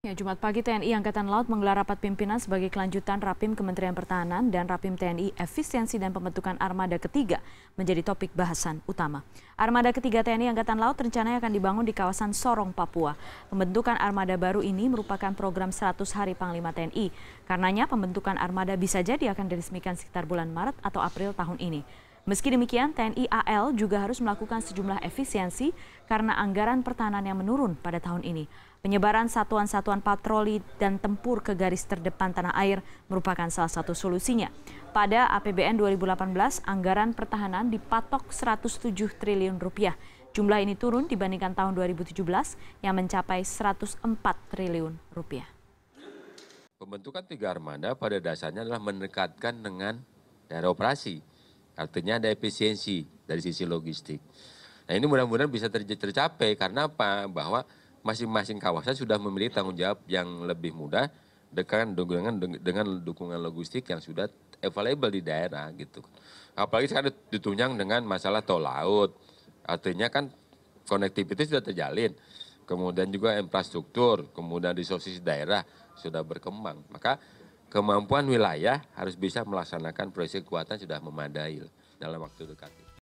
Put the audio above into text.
Ya, Jumat pagi TNI Angkatan Laut menggelar rapat pimpinan sebagai kelanjutan Rapim Kementerian Pertahanan dan Rapim TNI Efisiensi dan Pembentukan Armada Ketiga menjadi topik bahasan utama. Armada Ketiga TNI Angkatan Laut rencananya akan dibangun di kawasan Sorong, Papua. Pembentukan armada baru ini merupakan program 100 hari Panglima TNI. Karenanya pembentukan armada bisa jadi akan diresmikan sekitar bulan Maret atau April tahun ini. Meski demikian, TNI AL juga harus melakukan sejumlah efisiensi karena anggaran pertahanan yang menurun pada tahun ini. Penyebaran satuan-satuan patroli dan tempur ke garis terdepan tanah air merupakan salah satu solusinya. Pada APBN 2018, anggaran pertahanan dipatok 107 triliun rupiah. Jumlah ini turun dibandingkan tahun 2017 yang mencapai 104 triliun rupiah. Pembentukan tiga armada pada dasarnya adalah mendekatkan dengan daerah operasi Artinya ada efisiensi dari sisi logistik. Nah ini mudah-mudahan bisa ter tercapai karena apa? Bahwa masing-masing kawasan sudah memiliki tanggung jawab yang lebih mudah dengan dengan dengan dukungan logistik yang sudah available di daerah gitu. Kan. Apalagi sekarang ditunjang dengan masalah tol laut. Artinya kan konektivitas sudah terjalin. Kemudian juga infrastruktur, kemudian sosis daerah sudah berkembang. Maka kemampuan wilayah harus bisa melaksanakan proyeksi kekuatan sudah memadai dalam waktu dekat